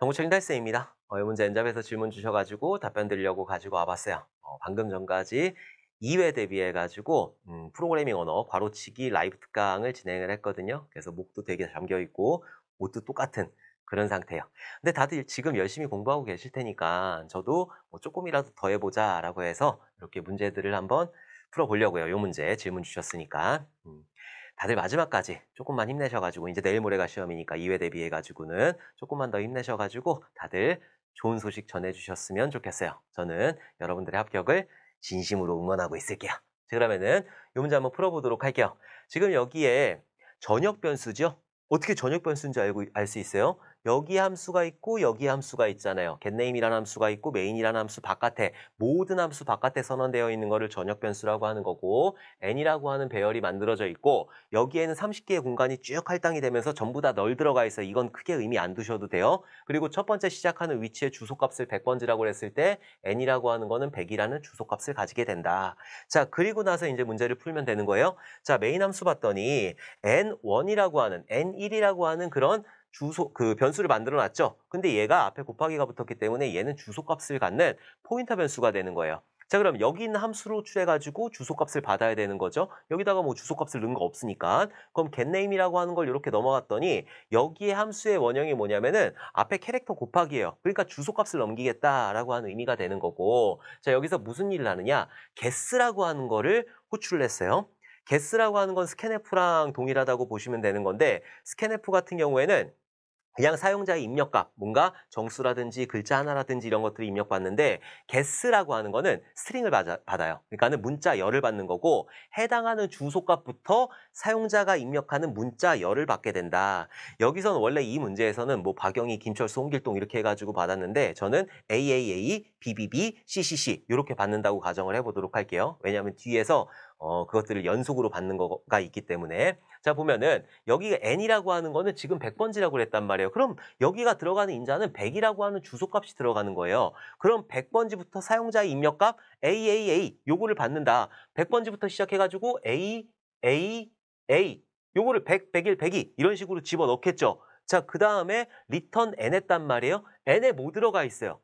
동구철인달쌤입니다. 어, 이 문제 엔잡에서 질문 주셔가지고 답변 드리려고 가지고 와봤어요. 어, 방금 전까지 2회 대비해가지고 음, 프로그래밍 언어 과로치기 라이브 특강을 진행을 했거든요. 그래서 목도 되게 잠겨있고 옷도 똑같은 그런 상태예요. 근데 다들 지금 열심히 공부하고 계실 테니까 저도 뭐 조금이라도 더 해보자 라고 해서 이렇게 문제들을 한번 풀어보려고요. 이 문제 질문 주셨으니까. 음. 다들 마지막까지 조금만 힘내셔가지고 이제 내일 모레가 시험이니까 2회 대비해가지고는 조금만 더 힘내셔가지고 다들 좋은 소식 전해주셨으면 좋겠어요. 저는 여러분들의 합격을 진심으로 응원하고 있을게요. 자, 그러면은 이 문제 한번 풀어보도록 할게요. 지금 여기에 전역 변수죠? 어떻게 전역 변수인지 알고 알 수 있어요? 여기 함수가 있고 여기 함수가 있잖아요. getName이라는 함수가 있고 main이라는 함수 바깥에 모든 함수 바깥에 선언되어 있는 거를 전역 변수라고 하는 거고 n이라고 하는 배열이 만들어져 있고 여기에는 30개의 공간이 쭉 할당이 되면서 전부 다 널 들어가 있어 이건 크게 의미 안 두셔도 돼요. 그리고 첫 번째 시작하는 위치의 주소값을 100번지라고 했을 때 n이라고 하는 거는 100이라는 주소값을 가지게 된다. 자 그리고 나서 이제 문제를 풀면 되는 거예요. 자 메인 함수 봤더니 n1이라고 하는 n1이라고 하는 그런 주소 그 변수를 만들어 놨죠. 근데 얘가 앞에 곱하기가 붙었기 때문에 얘는 주소값을 갖는 포인터 변수가 되는 거예요. 자 그럼 여기 있는 함수로 출해가지고 주소값을 받아야 되는 거죠. 여기다가 뭐 주소값을 넣은 거 없으니까. 그럼 getName이라고 하는 걸 이렇게 넘어갔더니 여기에 함수의 원형이 뭐냐면은 앞에 캐릭터 곱하기예요. 그러니까 주소값을 넘기겠다라고 하는 의미가 되는 거고 자 여기서 무슨 일을 하느냐 get스라고 하는 거를 호출을 했어요. 게스라고 하는 건 스캔F랑 동일하다고 보시면 되는 건데 스캔F 같은 경우에는 그냥 사용자의 입력값, 뭔가 정수라든지 글자 하나라든지 이런 것들을 입력받는데 g 스라고 하는 거는 스트링을 받아요. 그러니까는 문자 열을 받는 거고 해당하는 주소값부터 사용자가 입력하는 문자 열을 받게 된다. 여기서는 원래 이 문제에서는 뭐 박영희, 김철수, 홍길동 이렇게 해가지고 받았는데 저는 AAA, BBB, CCC 이렇게 받는다고 가정을 해보도록 할게요. 왜냐하면 뒤에서 어, 그것들을 연속으로 받는 거가 있기 때문에 자 보면은 여기가 n이라고 하는 거는 지금 100번지라고 그랬단 말이에요. 그럼 여기가 들어가는 인자는 100이라고 하는 주소값이 들어가는 거예요. 그럼 100번지부터 사용자의 입력값 AAA 요거를 받는다. 100번지부터 시작해가지고 A, A, A 요거를 100, 101, 102 이런 식으로 집어넣겠죠. 자 그 다음에 리턴 n 했단 말이에요. n에 뭐 들어가 있어요?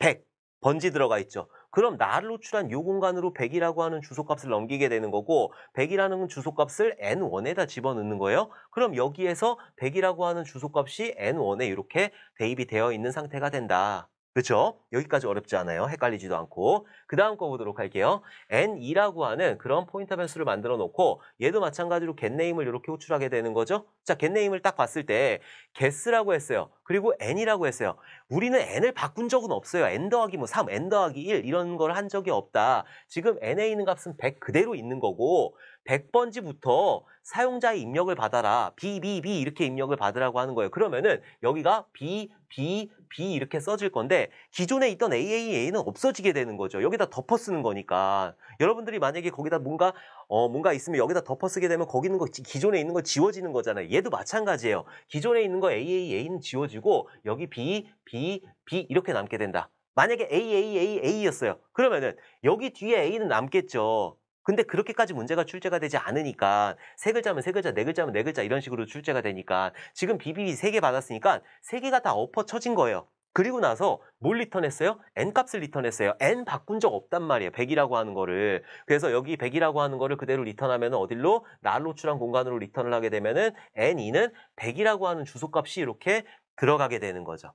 100. 번지 들어가 있죠. 그럼 나를 노출한요 공간으로 100이라고 하는 주소값을 넘기게 되는 거고 100이라는 주소값을 n1에다 집어넣는 거예요. 그럼 여기에서 100이라고 하는 주소값이 n1에 이렇게 대입이 되어 있는 상태가 된다. 그렇죠? 여기까지 어렵지 않아요. 헷갈리지도 않고. 그 다음 거 보도록 할게요. N2라고 하는 그런 포인터 변수를 만들어 놓고 얘도 마찬가지로 getName을 이렇게 호출하게 되는 거죠. 자, getName을 딱 봤을 때 get라고 했어요. 그리고 N이라고 했어요. 우리는 N을 바꾼 적은 없어요. N 더하기 뭐 3, N 더하기 1 이런 걸 한 적이 없다. 지금 N에 있는 값은 100 그대로 있는 거고 100번지부터 사용자의 입력을 받아라. B, B, B 이렇게 입력을 받으라고 하는 거예요. 그러면은 여기가 B, B, B 이렇게 써질 건데 기존에 있던 AAA는 없어지게 되는 거죠. 여기다 덮어 쓰는 거니까. 여러분들이 만약에 거기다 뭔가 어 뭔가 있으면 여기다 덮어 쓰게 되면 거기 있는 거 기존에 있는 거 지워지는 거잖아요. 얘도 마찬가지예요. 기존에 있는 거 AAA는 지워지고 여기 B, B, B 이렇게 남게 된다. 만약에 AAAA였어요. 그러면은 여기 뒤에 A는 남겠죠. 근데 그렇게까지 문제가 출제가 되지 않으니까 세 글자면 세 글자, 네 글자면 네 글자 이런 식으로 출제가 되니까 지금 BBB 세 개 받았으니까 세 개가 다 엎어쳐진 거예요. 그리고 나서 뭘 리턴했어요? n 값을 리턴했어요. n 바꾼 적 없단 말이에요. 100이라고 하는 거를. 그래서 여기 100이라고 하는 거를 그대로 리턴하면 어디로? 날 노출한 공간으로 리턴을 하게 되면은 n2는 100이라고 하는 주소값이 이렇게 들어가게 되는 거죠.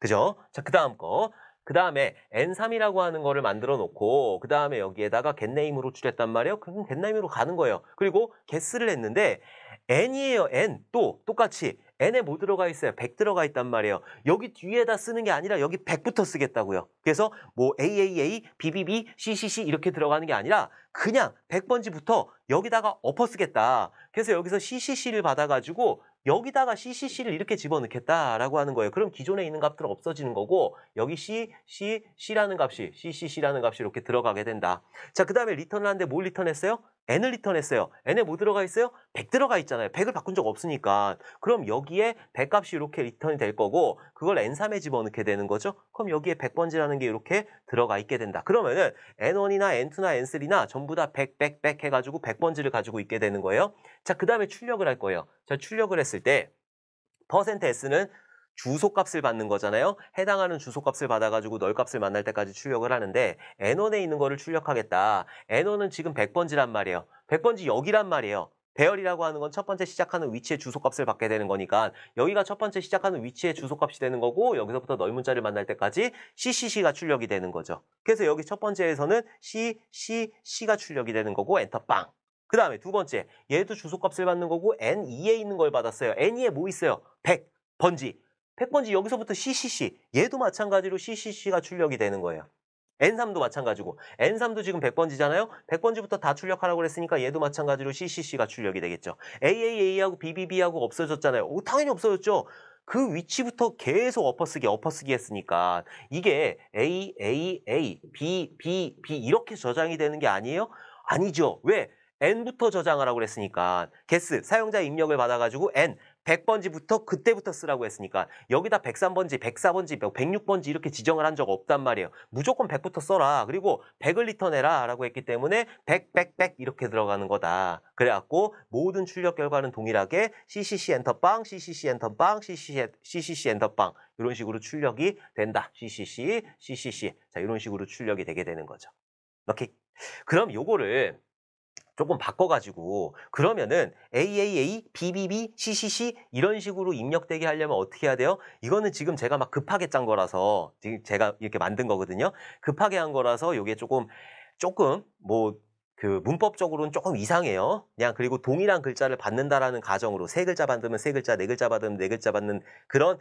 그죠? 자, 그 다음 거. 그 다음에 N3이라고 하는 거를 만들어 놓고 그 다음에 여기에다가 getName으로 줄였단 말이에요. 그럼 getName으로 가는 거예요. 그리고 get를 했는데 N이에요. N 또 똑같이 N에 뭐 들어가 있어요? 100 들어가 있단 말이에요. 여기 뒤에다 쓰는 게 아니라 여기 100부터 쓰겠다고요. 그래서 뭐 AAA, BBB, CCC 이렇게 들어가는 게 아니라 그냥 100번지부터 여기다가 엎어 쓰겠다. 그래서 여기서 CCC를 받아가지고 여기다가 CCC를 이렇게 집어넣겠다라고 하는 거예요. 그럼 기존에 있는 값들은 없어지는 거고 여기 C, C, C라는 값이 CCC라는 값이 이렇게 들어가게 된다. 자, 그 다음에 리턴을 하는데 뭘 리턴했어요? n을 리턴했어요. n에 뭐 들어가 있어요? 100 들어가 있잖아요. 100을 바꾼 적 없으니까. 그럼 여기에 100 값이 이렇게 리턴이 될 거고 그걸 n3에 집어넣게 되는 거죠. 그럼 여기에 100번지라는 게 이렇게 들어가 있게 된다. 그러면은 n1이나 n2나 n3나 전부 다 100, 100, 100 해가지고 100번지를 가지고 있게 되는 거예요. 자, 그 다음에 출력을 할 거예요. 자, 출력을 했을 때 퍼센트 %s는 주소값을 받는 거잖아요. 해당하는 주소값을 받아가지고 널값을 만날 때까지 출력을 하는데 n1에 있는 거를 출력하겠다. n1은 지금 100번지란 말이에요. 100번지 여기란 말이에요. 배열이라고 하는 건 첫 번째 시작하는 위치의 주소값을 받게 되는 거니까 여기가 첫 번째 시작하는 위치의 주소값이 되는 거고 여기서부터 널문자를 만날 때까지 CCC가 출력이 되는 거죠. 그래서 여기 첫 번째에서는 CCC가 출력이 되는 거고 엔터 빵. 그 다음에 두 번째 얘도 주소값을 받는 거고 N2에 있는 걸 받았어요. N2에 뭐 있어요? 100번지. 100번지 여기서부터 CCC 얘도 마찬가지로 CCC가 출력이 되는 거예요. N3도 마찬가지고 N3도 지금 100번지잖아요. 100번지부터 다 출력하라고 그랬으니까 얘도 마찬가지로 CCC가 출력이 되겠죠. AAA하고 BBB하고 없어졌잖아요. 오, 당연히 없어졌죠. 그 위치부터 계속 엎어쓰기 엎어쓰기 했으니까 이게 A, A, A, B, B, B 이렇게 저장이 되는 게 아니에요? 아니죠. 왜? N부터 저장하라고 그랬으니까 개스 사용자 입력을 받아가지고 N 100번지부터 그때부터 쓰라고 했으니까 여기다 103번지, 104번지, 106번지 이렇게 지정을 한 적 없단 말이에요. 무조건 100부터 써라. 그리고 100을 리턴해라 라고 했기 때문에 100, 100, 100 이렇게 들어가는 거다. 그래갖고 모든 출력 결과는 동일하게 CCC 엔터빵, CCC 엔터빵, CCC, CCC 엔터빵 이런 식으로 출력이 된다. CCC, CCC 자 이런 식으로 출력이 되게 되는 거죠. 오케이. 그럼 요거를 조금 바꿔가지고 그러면은 AAA, BBB, CCC 이런 식으로 입력되게 하려면 어떻게 해야 돼요? 이거는 지금 제가 막 급하게 짠 거라서 지금 제가 이렇게 만든 거거든요. 급하게 한 거라서 이게 조금 조금 뭐 그 문법적으로는 조금 이상해요. 그냥 그리고 동일한 글자를 받는다라는 가정으로 세 글자 받으면 세 글자, 네 글자 받으면 네 글자 받는 그런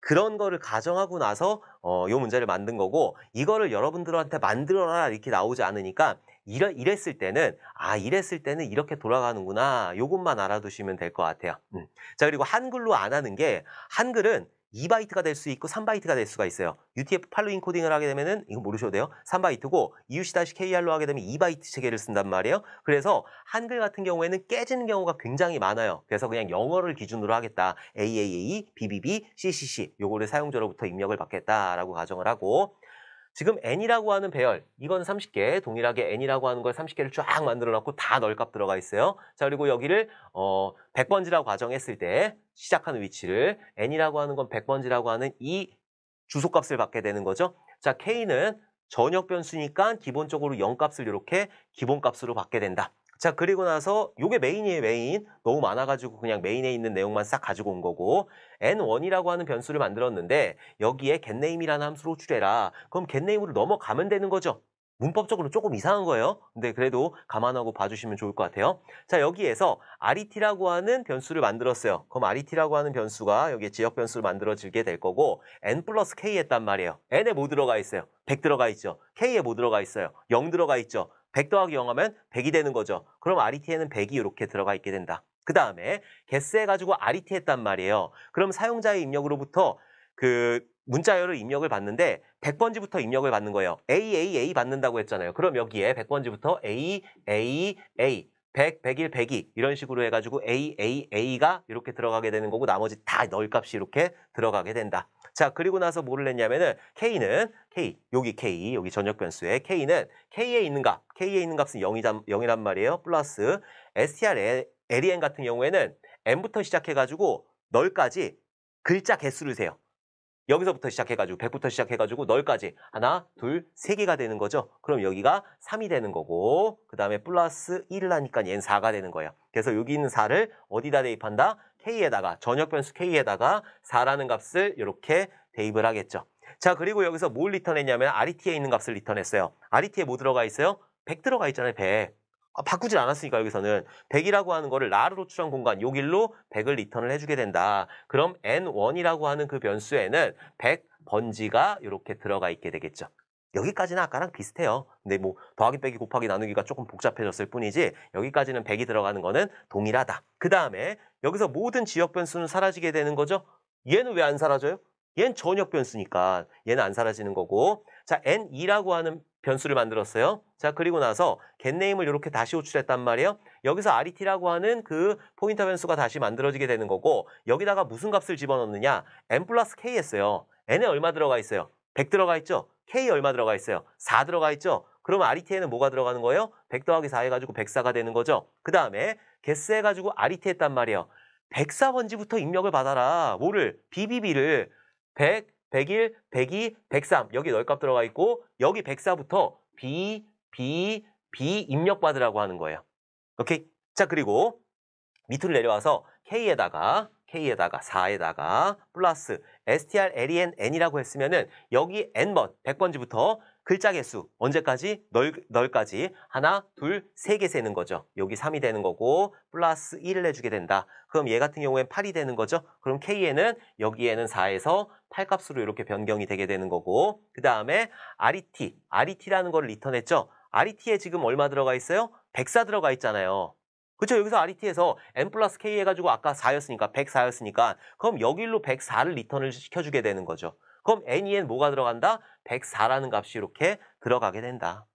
그런 거를 가정하고 나서 어, 요 문제를 만든 거고 이거를 여러분들한테 만들어라 이렇게 나오지 않으니까 이래, 이랬을 때는 아 이랬을 때는 이렇게 돌아가는구나 요것만 알아두시면 될 것 같아요. 음. 자 그리고 한글로 안 하는 게 한글은 2바이트가 될 수 있고 3바이트가 될 수가 있어요. UTF-8로 인코딩을 하게 되면은 이거 모르셔도 돼요. 3바이트고 EUC-KR로 하게 되면 2바이트 체계를 쓴단 말이에요. 그래서 한글 같은 경우에는 깨지는 경우가 굉장히 많아요. 그래서 그냥 영어를 기준으로 하겠다. AAA, BBB, CCC 요거를 사용자로부터 입력을 받겠다라고 가정을 하고 지금 n이라고 하는 배열, 이건 30개, 동일하게 n이라고 하는 걸 30개를 쫙 만들어 놨고 다 널값 들어가 있어요. 자, 그리고 여기를 어, 100번지라고 가정했을 때 시작하는 위치를 n이라고 하는 건 100번지라고 하는 이 주소값을 받게 되는 거죠. 자, k는 전역 변수니까 기본적으로 0값을 이렇게 기본값으로 받게 된다. 자, 그리고 나서 요게 메인이에요, 메인. 너무 많아가지고 그냥 메인에 있는 내용만 싹 가지고 온 거고 n1이라고 하는 변수를 만들었는데 여기에 getName이라는 함수를 호출해라. 그럼 getName으로 넘어가면 되는 거죠. 문법적으로 조금 이상한 거예요. 근데 그래도 감안하고 봐주시면 좋을 것 같아요. 자, 여기에서 RET라고 하는 변수를 만들었어요. 그럼 RET라고 하는 변수가 여기에 지역 변수로 만들어지게 될 거고 N 플러스 K 했단 말이에요. N에 뭐 들어가 있어요? 100 들어가 있죠. K에 뭐 들어가 있어요? 0 들어가 있죠. 100 더하기 0 하면 100이 되는 거죠. 그럼 RET에는 100이 이렇게 들어가 있게 된다. 그 다음에 개스 해가지고 RET 했단 말이에요. 그럼 사용자의 입력으로부터 그 문자열을 입력을 받는데 100번지부터 입력을 받는 거예요. A, A, A 받는다고 했잖아요. 그럼 여기에 100번지부터 A, A, A 100, 101, 102 이런 식으로 해가지고 A, A, A가 이렇게 들어가게 되는 거고 나머지 다 널 값이 이렇게 들어가게 된다. 자 그리고 나서 뭐를 했냐면은 K는 K 여기 K 여기 전역 변수에 K는 K에 있는 값 K에 있는 값은 0이란, 0이란 말이에요. 플러스 STR LEN 같은 경우에는 M부터 시작해가지고 널까지 글자 개수를 세요. 여기서부터 시작해가지고 100부터 시작해가지고 널까지 하나, 둘, 세 개가 되는 거죠. 그럼 여기가 3이 되는 거고 그 다음에 플러스 1을 하니까 얘는 4가 되는 거예요. 그래서 여기 있는 4를 어디다 대입한다? k에다가 전역 변수 k에다가 4라는 값을 이렇게 대입을 하겠죠. 자 그리고 여기서 뭘 리턴했냐면 RET에 있는 값을 리턴했어요. RET에 뭐 들어가 있어요? 100 들어가 있잖아요. 100. 아, 바꾸질 않았으니까 여기서는 100이라고 하는 거를 나로 추정한 공간 요길로 100을 리턴을 해주게 된다. 그럼 n1이라고 하는 그 변수에는 100 번지가 이렇게 들어가 있게 되겠죠. 여기까지는 아까랑 비슷해요. 근데 뭐 더하기 빼기 곱하기 나누기가 조금 복잡해졌을 뿐이지 여기까지는 100이 들어가는 거는 동일하다. 그 다음에 여기서 모든 지역 변수는 사라지게 되는 거죠. 얘는 왜 안 사라져요? 얘는 전역 변수니까 얘는 안 사라지는 거고 자 n2라고 하는 변수를 만들었어요. 자, 그리고 나서 겟네임을 이렇게 다시 호출했단 말이에요. 여기서 RET라고 하는 그 포인터 변수가 다시 만들어지게 되는 거고 여기다가 무슨 값을 집어넣느냐? n 플러스 k 했어요. n에 얼마 들어가 있어요? 100 들어가 있죠? k 에 얼마 들어가 있어요? 4 들어가 있죠? 그럼 RET에는 뭐가 들어가는 거예요? 100 더하기 4 해가지고 104가 되는 거죠. 그 다음에 개스 해가지고 RET 했단 말이에요. 104번지부터 입력을 받아라. 뭐를? BBB를 100 101, 102, 103 여기 넓값 들어가 있고 여기 104부터 B, B, B 입력받으라고 하는 거예요. 오케이? 자 그리고 밑으로 내려와서 K에다가 K에다가 4에다가 플러스 STR, LEN, N이라고 했으면은 여기 N번, 100번지부터 글자 개수 언제까지? 널, 널까지 하나, 둘, 세 개 세는 거죠. 여기 3이 되는 거고 플러스 1을 해주게 된다. 그럼 얘 같은 경우엔 8이 되는 거죠. 그럼 K에는 여기에는 4에서 8값으로 이렇게 변경이 되게 되는 거고 그 다음에 RET, RET라는 걸 리턴했죠. RET에 지금 얼마 들어가 있어요? 104 들어가 있잖아요. 그렇죠 여기서 RET에서 n 플러스 k 해가지고 아까 4였으니까 104였으니까 그럼 여기로 104를 리턴을 시켜주게 되는 거죠. 그럼 n엔 뭐가 들어간다? 104라는 값이 이렇게 들어가게 된다.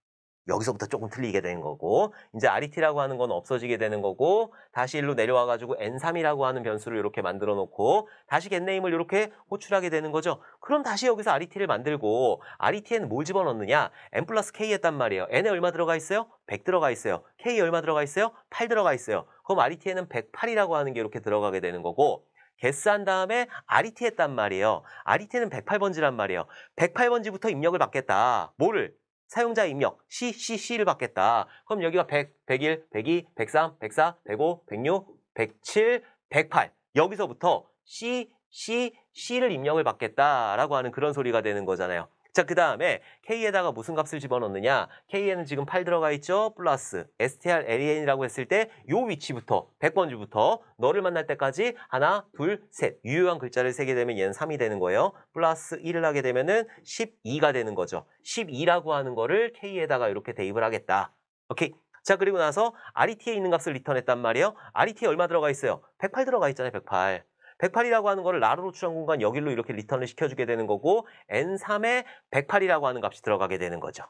여기서부터 조금 틀리게 된 거고 이제 RET라고 하는 건 없어지게 되는 거고 다시 일로 내려와가지고 N3이라고 하는 변수를 이렇게 만들어 놓고 다시 겟네임을 이렇게 호출하게 되는 거죠. 그럼 다시 여기서 RET를 만들고 RET에는 뭘 집어넣느냐 N 플러스 K 했단 말이에요. N에 얼마 들어가 있어요? 100 들어가 있어요. K에 얼마 들어가 있어요? 8 들어가 있어요. 그럼 RET에는 108이라고 하는 게 이렇게 들어가게 되는 거고 개스한 다음에 r 리티 했단 말이에요. r 리티는 108번지란 말이에요. 108번지부터 입력을 받겠다. 뭐를? 사용자 입력 C, C, C를 받겠다. 그럼 여기가 100, 101, 102, 103, 104, 105, 106, 107, 108 여기서부터 C, C, C를 입력을 받겠다라고 하는 그런 소리가 되는 거잖아요. 자, 그 다음에 K에다가 무슨 값을 집어넣느냐? K에는 지금 8 들어가 있죠? 플러스 STR LEN이라고 했을 때 요 위치부터 100번 주부터 너를 만날 때까지 하나, 둘, 셋 유효한 글자를 세게 되면 얘는 3이 되는 거예요. 플러스 1을 하게 되면 은 12가 되는 거죠. 12라고 하는 거를 K에다가 이렇게 대입을 하겠다. 오케이. 자 그리고 나서 RET에 있는 값을 리턴했단 말이에요. RET에 얼마 들어가 있어요? 108 들어가 있잖아요. 108. 108이라고 하는 거를 라로로 추정 공간 여기로 이렇게 리턴을 시켜주게 되는 거고 N3에 108이라고 하는 값이 들어가게 되는 거죠.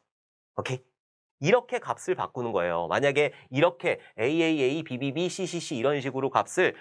오케이? 이렇게 값을 바꾸는 거예요. 만약에 이렇게 AAA, BBB, CCC 이런 식으로 값을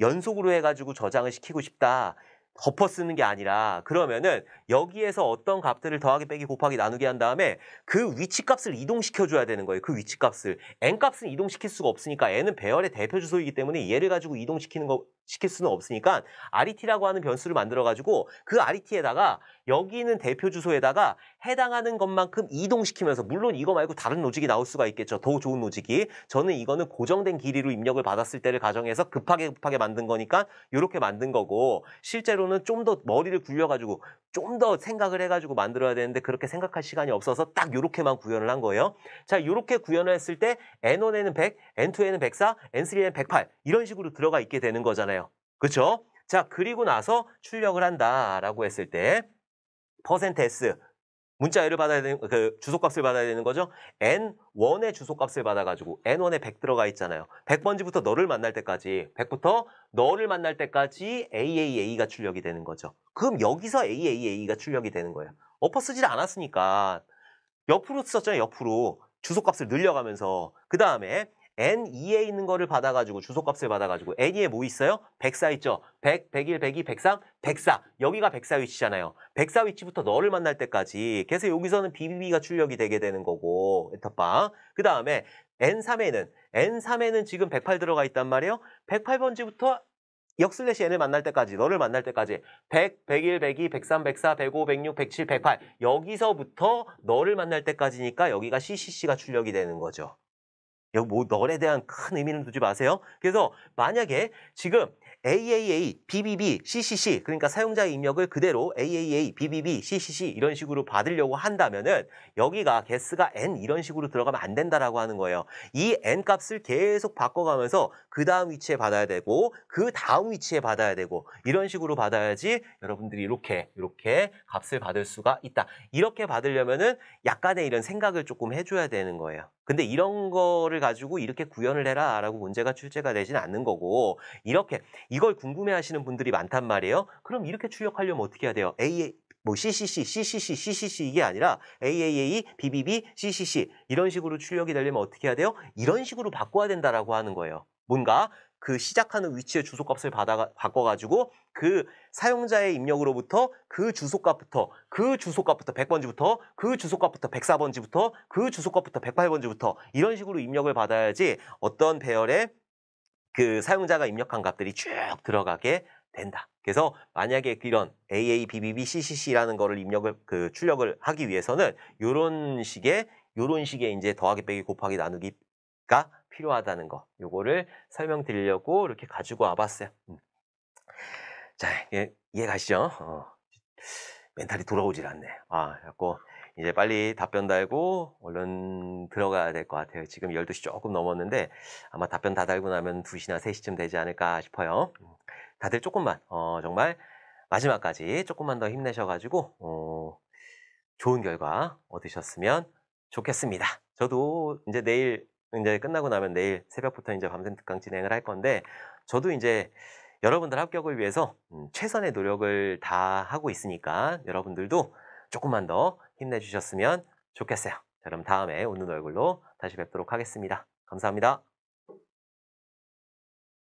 연속으로 해가지고 저장을 시키고 싶다. 덮어 쓰는 게 아니라 그러면은 여기에서 어떤 값들을 더하기 빼기 곱하기 나누기 한 다음에 그 위치 값을 이동시켜 줘야 되는 거예요. 그 위치 값을 n 값은 이동시킬 수가 없으니까 n은 배열의 대표 주소이기 때문에 얘를 가지고 이동시키는 거 시킬 수는 없으니까 RET라고 하는 변수를 만들어 가지고 그 RET에다가 여기 있는 대표 주소에다가 해당하는 것만큼 이동시키면서 물론 이거 말고 다른 로직이 나올 수가 있겠죠. 더 좋은 로직이. 저는 이거는 고정된 길이로 입력을 받았을 때를 가정해서 급하게 급하게 만든 거니까 이렇게 만든 거고 실제로는 좀 더 머리를 굴려 가지고 좀 더 생각을 해 가지고 만들어야 되는데 그렇게 생각할 시간이 없어서 딱이렇게만 구현을 한 거예요. 자, 이렇게 구현을 했을 때 N1에는 100, N2에는 104, N3에는 108 이런 식으로 들어가 있게 되는 거잖아요. 그렇죠? 자, 그리고 나서 출력을 한다라고 했을 때 퍼센트 %s 문자열을 받아야 되는 그 주소값을 받아야 되는 거죠. n1의 주소값을 받아 가지고 n1에 100 들어가 있잖아요. 100번지부터 너를 만날 때까지 100부터 너를 만날 때까지 AAA가 출력이 되는 거죠. 그럼 여기서 AAA가 출력이 되는 거예요. 어퍼 쓰질 않았으니까 옆으로 썼잖아요. 옆으로 주소값을 늘려가면서 그 다음에 N2에 있는 거를 받아가지고 주소값을 받아가지고 N2에 뭐 있어요? 104 있죠? 100, 101, 102, 103, 104 여기가 104 위치잖아요 104 위치부터 너를 만날 때까지 그래서 여기서는 BBB가 출력이 되게 되는 거고 엔터방 그 다음에 N3에는 N3에는 지금 108 들어가 있단 말이에요 108번지부터 역슬래시 n을 만날 때까지 너를 만날 때까지 100, 101, 102, 103, 104, 105, 106, 107, 108 여기서부터 너를 만날 때까지니까 여기가 CCC가 출력이 되는 거죠. 여기 뭐 널에 대한 큰 의미는 두지 마세요. 그래서 만약에 지금 AAA, BBB, CCC 그러니까 사용자 입력을 그대로 AAA, BBB, CCC 이런 식으로 받으려고 한다면은 여기가 개수가 n 이런 식으로 들어가면 안 된다라고 하는 거예요. 이 n 값을 계속 바꿔가면서 그 다음 위치에 받아야 되고 그 다음 위치에 받아야 되고 이런 식으로 받아야지 여러분들이 이렇게 이렇게 값을 받을 수가 있다. 이렇게 받으려면은 약간의 이런 생각을 조금 해줘야 되는 거예요. 근데 이런 거를 가지고 이렇게 구현을 해라라고 문제가 출제가 되진 않는 거고 이렇게 이걸 궁금해하시는 분들이 많단 말이에요. 그럼 이렇게 출력하려면 어떻게 해야 돼요? A 뭐 CCC, CCC, CCC 이게 아니라 AAA, BBB, CCC 이런 식으로 출력이 되려면 어떻게 해야 돼요? 이런 식으로 바꿔야 된다라고 하는 거예요. 뭔가 그 시작하는 위치의 주소값을 받아 바꿔가지고 그 사용자의 입력으로부터 그 주소값부터 그 주소값부터 100번지부터 그 주소값부터 104번지부터 그 주소값부터 108번지부터 이런 식으로 입력을 받아야지 어떤 배열에 그 사용자가 입력한 값들이 쭉 들어가게 된다. 그래서 만약에 이런 AA, BBB, CCC라는 거를 입력을 그 출력을 하기 위해서는 이런 식의 이런 식의 이제 더하기 빼기 곱하기 나누기 가 필요하다는 거 요거를 설명드리려고 이렇게 가지고 와봤어요. 음. 자 예, 이해 가시죠? 어, 멘탈이 돌아오질 않네. 아, 그래 이제 빨리 답변 달고 얼른 들어가야 될 것 같아요. 지금 12시 조금 넘었는데 아마 답변 다 달고 나면 2시나 3시쯤 되지 않을까 싶어요. 음. 다들 조금만 어, 정말 마지막까지 조금만 더 힘내셔가지고 어, 좋은 결과 얻으셨으면 좋겠습니다. 저도 이제 내일 이제 끝나고 나면 내일 새벽부터 이제 밤샘 특강 진행을 할 건데 저도 이제 여러분들 합격을 위해서 음, 최선의 노력을 다 하고 있으니까 여러분들도 조금만 더 힘내주셨으면 좋겠어요. 자, 그럼 다음에 웃는 얼굴로 다시 뵙도록 하겠습니다. 감사합니다.